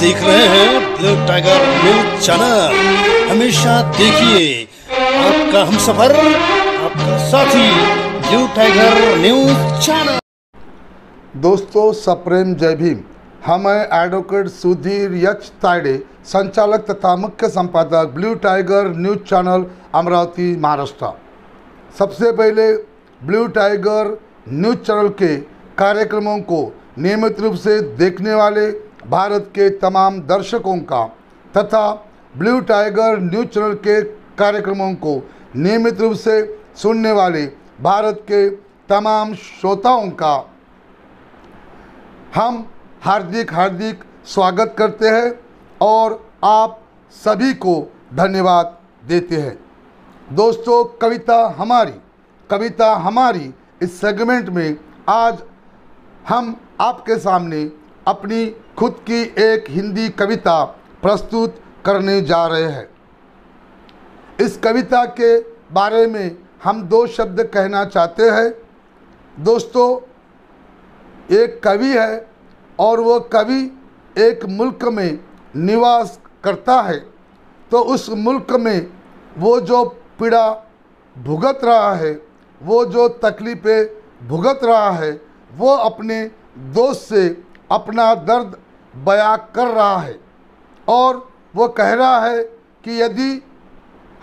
देख रहे हैं ब्लू टाइगर न्यूज चैनल हमेशा देखिए आपका हम सफर आपका साथी ब्लू टाइगर न्यूज चैनल दोस्तों सप्रेम जय भीम हम हैं एडवोकेट सुधीर यच ताइडे संचालक तथा मुख्य संपादक Blue Tiger News channel Amravati Maharashtra सबसे पहले ब्लू टाइगर न्यूज चैनल के कार्यक्रमों को नियमित रूप से देखने वाले भारत के तमाम दर्शकों का तथा ब्लू टाइगर न्यूज चैनल के कार्यक्रमों को नियमित रूप से सुनने वाले भारत के तमाम श्रोताओं का हम हार्दिक हार्दिक स्वागत करते हैं और आप सभी को धन्यवाद देते हैं दोस्तों कविता हमारी कविता हमारी इस सेगमेंट में आज हम आपके सामने अपनी खुद की एक हिंदी कविता प्रस्तुत करने जा रहे हैं इस कविता के बारे में हम दो शब्द कहना चाहते हैं दोस्तों एक कवि है और वो कवि एक मुल्क में निवास करता है तो उस मुल्क में वो जो पीड़ा भुगत रहा है वो जो तकलीफ़ें भुगत रहा है वो अपने दोस्त से अपना दर्द बयां कर रहा है और वो कह रहा है कि यदि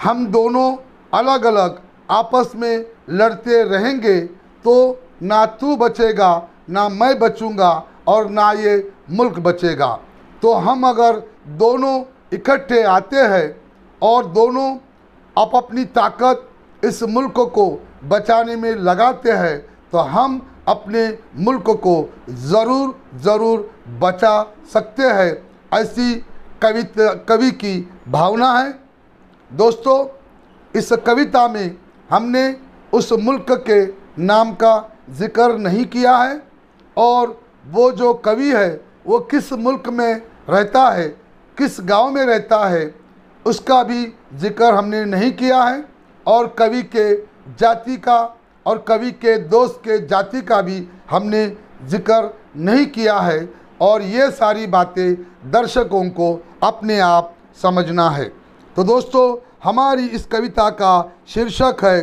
हम दोनों अलग अलग आपस में लड़ते रहेंगे तो ना तू बचेगा ना मैं बचूंगा और ना ये मुल्क बचेगा तो हम अगर दोनों इकट्ठे आते हैं और दोनों अप अपनी ताकत इस मुल्क को बचाने में लगाते हैं तो हम अपने मुल्क को ज़रूर ज़रूर बचा सकते हैं ऐसी कविता कवि की भावना है दोस्तों इस कविता में हमने उस मुल्क के नाम का जिक्र नहीं किया है और वो जो कवि है वो किस मुल्क में रहता है किस गांव में रहता है उसका भी जिक्र हमने नहीं किया है और कवि के जाति का और कवि के दोस्त के जाति का भी हमने जिक्र नहीं किया है और ये सारी बातें दर्शकों को अपने आप समझना है तो दोस्तों हमारी इस कविता का शीर्षक है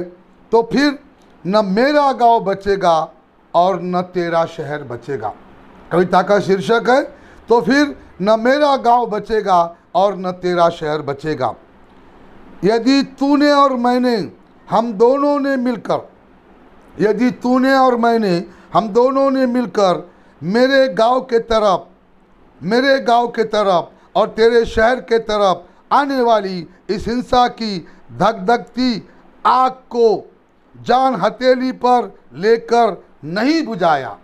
तो फिर न मेरा गांव बचेगा और न तेरा शहर बचेगा कविता का शीर्षक है तो फिर न मेरा गांव बचेगा और न तेरा शहर बचेगा यदि तूने और मैंने हम दोनों ने मिलकर यदि तूने और मैंने हम दोनों ने मिलकर मेरे गांव के तरफ मेरे गांव के तरफ और तेरे शहर के तरफ आने वाली इस हिंसा की धकधकती आग को जान हथेली पर लेकर नहीं बुझाया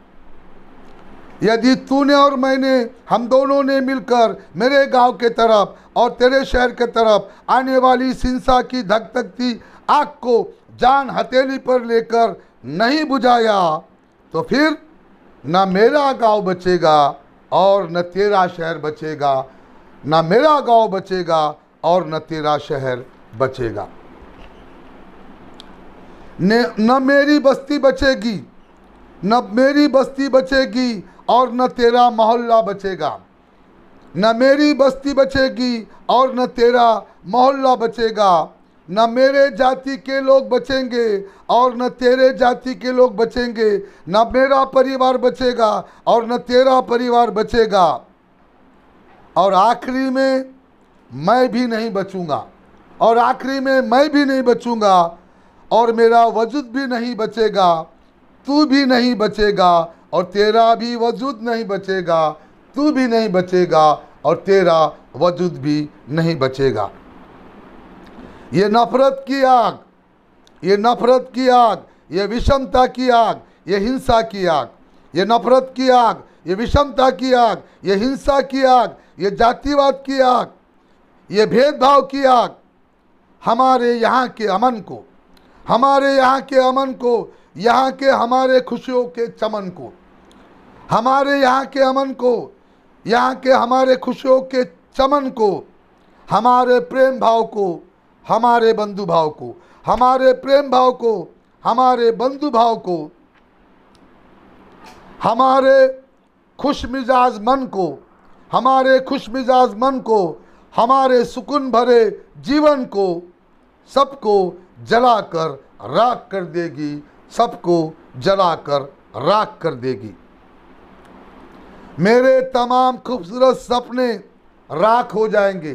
यदि तूने और मैंने हम दोनों ने मिलकर मेरे गांव के तरफ और तेरे शहर के तरफ आने वाली इस हिंसा की धकधकती आग को जान हथेली पर लेकर नहीं बुझाया तो फिर ना मेरा गांव बचेगा और न तेरा शहर बचेगा ना मेरा गांव बचेगा और न तेरा शहर बचेगा न मेरी बस्ती बचेगी न मेरी बस्ती बचेगी और न तेरा मोहल्ला बचेगा न मेरी बस्ती बचेगी और न तेरा मोहल्ला बचेगा न मेरे जाति के लोग बचेंगे और न तेरे जाति के लोग बचेंगे न मेरा परिवार बचेगा और न तेरा परिवार बचेगा और आखिरी में मैं भी नहीं बचूंगा और आखिरी में मैं भी नहीं बचूंगा और मेरा वजूद भी नहीं बचेगा तू भी नहीं बचेगा और तेरा भी वजूद नहीं बचेगा तू भी नहीं बचेगा और तेरा वजूद भी नहीं बचेगा ये नफरत की आग ये नफरत की आग ये विषमता की आग ये हिंसा की आग ये नफरत की आग ये विषमता की आग ये हिंसा की आग ये जातिवाद की आग ये भेदभाव की आग हमारे यहाँ के अमन को हमारे यहाँ के अमन को यहाँ के हमारे खुशियों के चमन को हमारे यहाँ के अमन को यहाँ के हमारे खुशियों के चमन को हमारे प्रेम भाव को हमारे बंधु भाव को हमारे प्रेम भाव को हमारे बंधु भाव को हमारे खुश मिजाज मन को हमारे खुश मिजाज मन को हमारे सुकून भरे जीवन को सबको जलाकर राख कर देगी सबको जलाकर राख कर देगी मेरे तमाम खूबसूरत सपने राख हो जाएंगे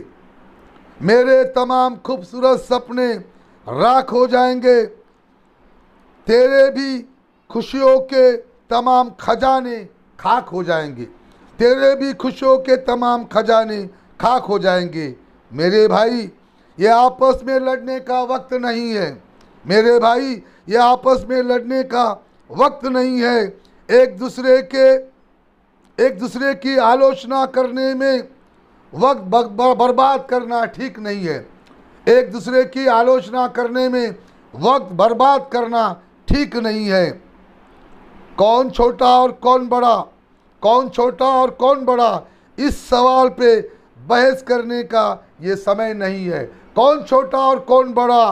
मेरे तमाम खूबसूरत सपने राख हो जाएंगे तेरे भी खुशियों के तमाम खजाने खाक हो जाएंगे तेरे भी खुशियों के तमाम खजाने खाक हो जाएंगे मेरे भाई ये आपस में लड़ने का वक्त नहीं है मेरे भाई ये आपस में लड़ने का वक्त नहीं है एक दूसरे के एक दूसरे की आलोचना करने में वक्त बर्बाद करना ठीक नहीं है एक दूसरे की आलोचना करने में वक्त बर्बाद करना ठीक नहीं है कौन छोटा और कौन बड़ा कौन छोटा और कौन बड़ा इस सवाल पे बहस करने का ये समय नहीं है कौन छोटा और कौन बड़ा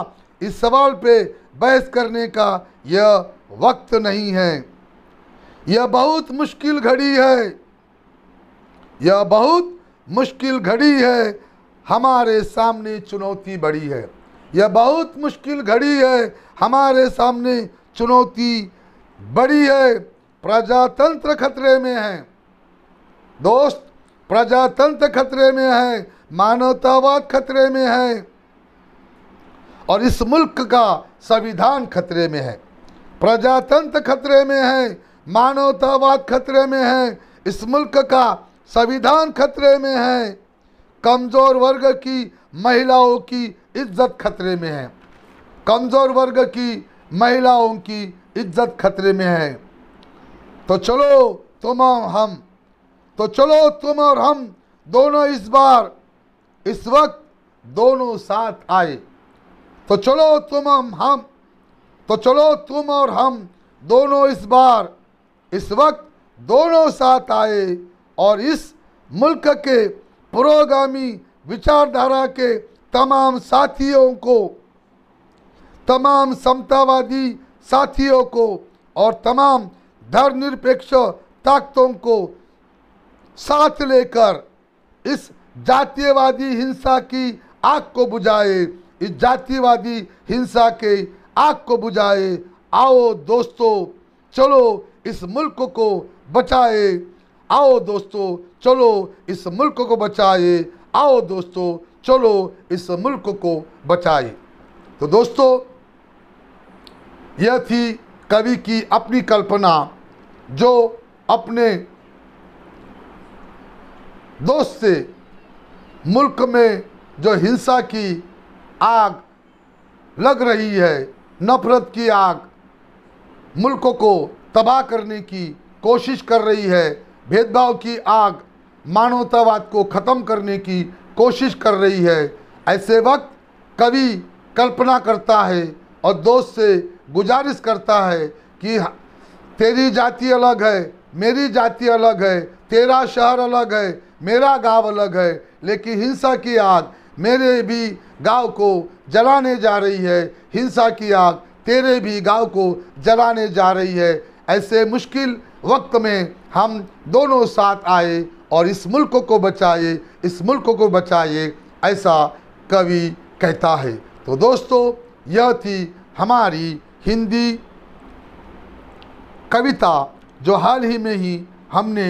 इस सवाल पे बहस करने का यह वक्त नहीं है यह बहुत मुश्किल घड़ी है यह बहुत मुश्किल घड़ी है हमारे सामने चुनौती बड़ी है यह बहुत मुश्किल घड़ी है हमारे सामने चुनौती बड़ी है प्रजातंत्र खतरे में है दोस्त प्रजातंत्र खतरे में है मानवतावाद खतरे में है और इस मुल्क का संविधान खतरे में है प्रजातंत्र खतरे में है मानवतावाद खतरे में है इस मुल्क का संविधान खतरे में है कमज़ोर वर्ग की महिलाओं की इज्जत खतरे में है कमज़ोर वर्ग की महिलाओं की इज्जत खतरे में है तो चलो तुम और हम तो चलो तुम और हम दोनों इस बार इस वक्त दोनों साथ आए तो चलो तुम और हम तो चलो तुम और हम दोनों इस बार इस वक्त दोनों साथ आए और इस मुल्क के पुरोगामी विचारधारा के तमाम साथियों को तमाम समतावादी साथियों को और तमाम धर्मनिरपेक्ष ताकतों को साथ लेकर इस जातीयवादी हिंसा की आग को बुझाए इस जातिवादी हिंसा के आग को बुझाए आओ दोस्तों चलो इस मुल्क को बचाए आओ दोस्तों चलो इस मुल्क को बचाए आओ दोस्तों चलो इस मुल्क को बचाए तो दोस्तों यह थी कवि की अपनी कल्पना जो अपने दोस्त से मुल्क में जो हिंसा की आग लग रही है नफरत की आग मुल्क को तबाह करने की कोशिश कर रही है भेदभाव की आग मानवतावाद को ख़त्म करने की कोशिश कर रही है ऐसे वक्त कवि कल्पना करता है और दोस्त से गुजारिश करता है कि तेरी जाति अलग है मेरी जाति अलग है तेरा शहर अलग है मेरा गांव अलग है लेकिन हिंसा की आग मेरे भी गांव को जलाने जा रही है हिंसा की आग तेरे भी गांव को जलाने जा रही है ऐसे मुश्किल वक्त में हम दोनों साथ आए और इस मुल्क को बचाए इस मुल्क को बचाए ऐसा कवि कहता है तो दोस्तों यह थी हमारी हिंदी कविता जो हाल ही में ही हमने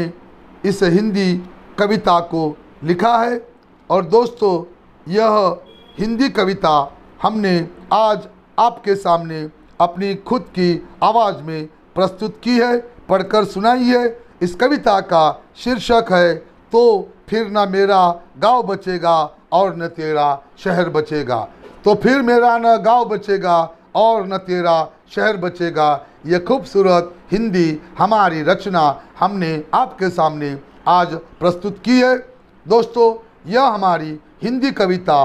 इस हिंदी कविता को लिखा है और दोस्तों यह हिंदी कविता हमने आज आपके सामने अपनी खुद की आवाज़ में प्रस्तुत की है पढ़कर सुनाई है इस कविता का शीर्षक है तो फिर ना मेरा गांव बचेगा और न तेरा शहर बचेगा तो फिर मेरा न गांव बचेगा और न तेरा शहर बचेगा ये खूबसूरत हिंदी हमारी रचना हमने आपके सामने आज प्रस्तुत की है दोस्तों यह हमारी हिंदी कविता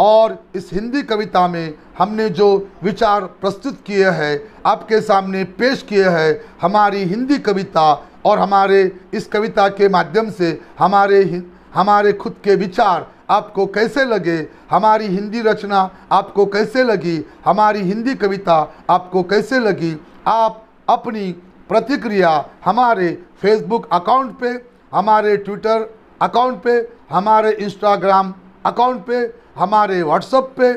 और इस हिंदी कविता में हमने जो विचार प्रस्तुत किए हैं आपके सामने पेश किए हैं हमारी हिंदी कविता और हमारे इस कविता के माध्यम से हमारे हमारे खुद के विचार आपको कैसे लगे हमारी हिंदी रचना आपको कैसे लगी हमारी हिंदी कविता आपको कैसे लगी आप अपनी प्रतिक्रिया हमारे फेसबुक अकाउंट पे हमारे ट्विटर अकाउंट पे हमारे इंस्टाग्राम अकाउंट पे हमारे व्हाट्सएप पे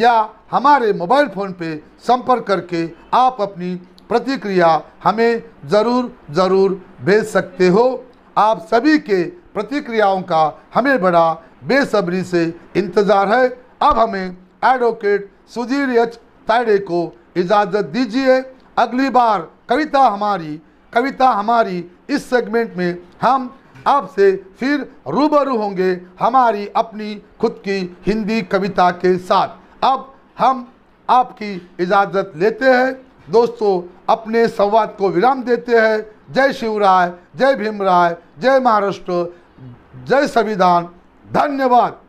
या हमारे मोबाइल फ़ोन पे संपर्क करके आप अपनी प्रतिक्रिया हमें ज़रूर ज़रूर भेज सकते हो आप सभी के प्रतिक्रियाओं का हमें बड़ा बेसब्री से इंतज़ार है अब हमें एडवोकेट सुधीर एच तायडे को इजाज़त दीजिए अगली बार कविता हमारी कविता हमारी इस सेगमेंट में हम आपसे फिर रूबरू होंगे हमारी अपनी खुद की हिंदी कविता के साथ अब हम आपकी इजाज़त लेते हैं दोस्तों अपने संवाद को विराम देते हैं जय शिवराय जय भीमराय जय महाराष्ट्र जय संविधान धन्यवाद